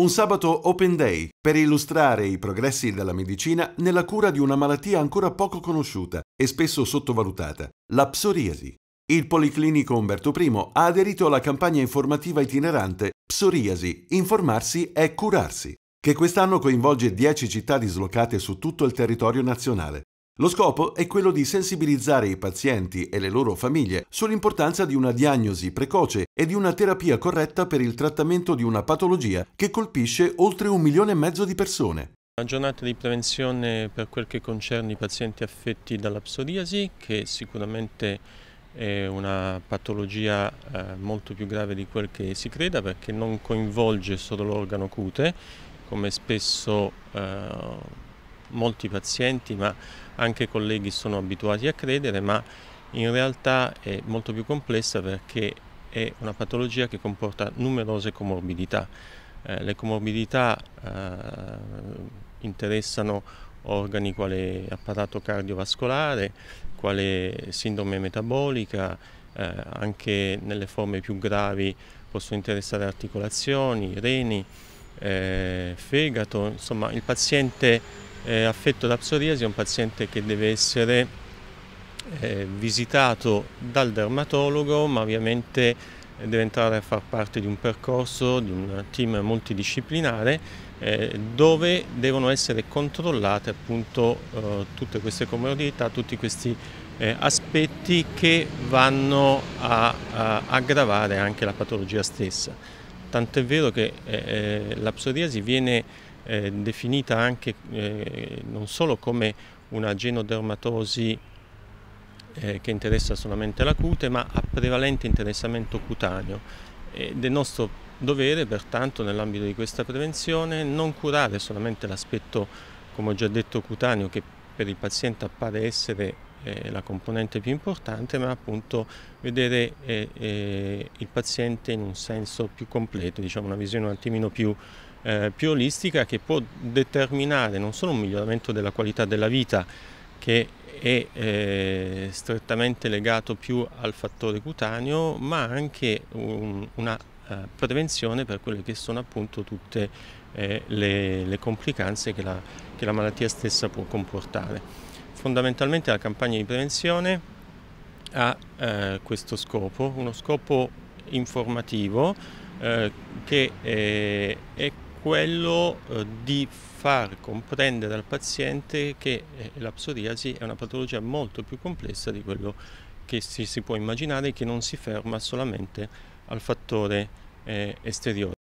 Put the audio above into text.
Un sabato open day per illustrare i progressi della medicina nella cura di una malattia ancora poco conosciuta e spesso sottovalutata, la psoriasi. Il Policlinico Umberto I ha aderito alla campagna informativa itinerante Psoriasi, informarsi è curarsi, che quest'anno coinvolge 10 città dislocate su tutto il territorio nazionale, lo scopo è quello di sensibilizzare i pazienti e le loro famiglie sull'importanza di una diagnosi precoce e di una terapia corretta per il trattamento di una patologia che colpisce oltre un milione e mezzo di persone. La giornata di prevenzione per quel che concerne i pazienti affetti dalla psoriasi, che sicuramente è una patologia eh, molto più grave di quel che si creda perché non coinvolge solo l'organo cute, come spesso eh, molti pazienti, ma anche colleghi sono abituati a credere, ma in realtà è molto più complessa perché è una patologia che comporta numerose comorbidità. Eh, le comorbidità eh, interessano organi quale apparato cardiovascolare, quale sindrome metabolica, eh, anche nelle forme più gravi possono interessare articolazioni, reni, eh, fegato, insomma il paziente eh, affetto da psoriasi è un paziente che deve essere eh, visitato dal dermatologo, ma ovviamente eh, deve entrare a far parte di un percorso, di un team multidisciplinare eh, dove devono essere controllate appunto eh, tutte queste comodità, tutti questi eh, aspetti che vanno a, a aggravare anche la patologia stessa tant'è vero che eh, eh la psoriasi viene eh, definita anche eh, non solo come una genodermatosi eh, che interessa solamente la cute, ma a prevalente interessamento cutaneo ed è nostro dovere pertanto nell'ambito di questa prevenzione non curare solamente l'aspetto, come ho già detto, cutaneo che per il paziente appare essere eh, la componente più importante, ma appunto vedere eh, eh, il paziente in un senso più completo, diciamo una visione un attimino più, eh, più olistica che può determinare non solo un miglioramento della qualità della vita che è eh, strettamente legato più al fattore cutaneo, ma anche un, una eh, prevenzione per quelle che sono appunto tutte eh, le, le, complicanze che la, che la malattia stessa può comportare. Fondamentalmente la campagna di prevenzione ha eh, questo scopo, uno scopo informativo eh, che è, eh, è quello eh, di far comprendere al paziente che eh, la psoriasi è una patologia molto più complessa di quello che si, si può immaginare che non si ferma solamente al fattore eh, esteriore.